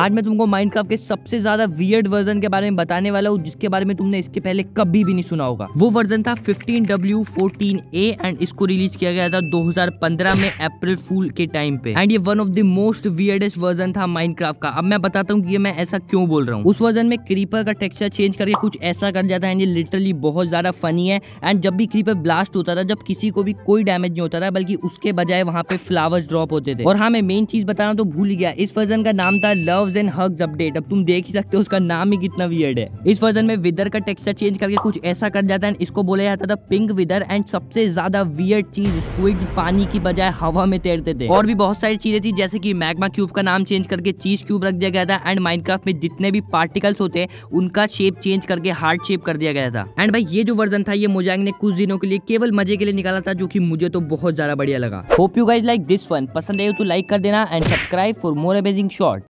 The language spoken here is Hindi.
आज मैं तुमको माइनक्राफ्ट के सबसे ज्यादा वियर्ड वर्जन के बारे में बताने वाला हूँ जिसके बारे में तुमने इसके पहले कभी भी नहीं सुना होगा वो वर्जन था फोर्टीन ए एंड इसको रिलीज किया गया था 2015 में अप्रैल फूल के टाइम पे एंड ये one of the most weirdest version था माइनक्राफ्ट का अब मैं बताता हूँ कि मैं ऐसा क्यों बोल रहा हूँ उस वर्जन में क्रीपर का टेक्सचर चेंज करके कुछ ऐसा कर जाता है एंड ये लिटरली बहुत ज्यादा फनी है एंड जब भी क्रीपर ब्लास्ट होता था जब किसी को भी कोई डैमेज नहीं होता था बल्कि उसके बजाय वहाँ पे फ्लावर्स ड्रॉप होते थे और हाँ मैं मेन चीज बताना तो भूल गया इस वर्जन का नाम था लव थाउजेंड हग्स अपडेट अब तुम देख ही सकते हो उसका नाम ही कितना वियर्ड है इस वर्जन में विदर का टेक्सचर चेंज करके कुछ ऐसा कर जाता है इसको बोला जाता था पिंक विदर एंड सबसे ज्यादा वियर्ड चीज स्क्विड पानी की बजाय हवा में तैरते थे और भी बहुत सारी चीजें थी जैसे की मैगमा क्यूब का नाम चेंज करके चीज क्यूब रख दिया गया था एंड माइनक्राफ्ट में जितने भी पार्टिकल्स होते हैं उनका शेप चेंज करके हार्ड शेप कर दिया गया था एंड भाई ये जो वर्जन था ये मोजांग ने कुछ दिनों के लिए केवल मजे के लिए निकाला था जो की मुझे तो बहुत ज्यादा बढ़िया लगा hope you guys like this one पसंद आए तो लाइक कर देना and subscribe for more amazing short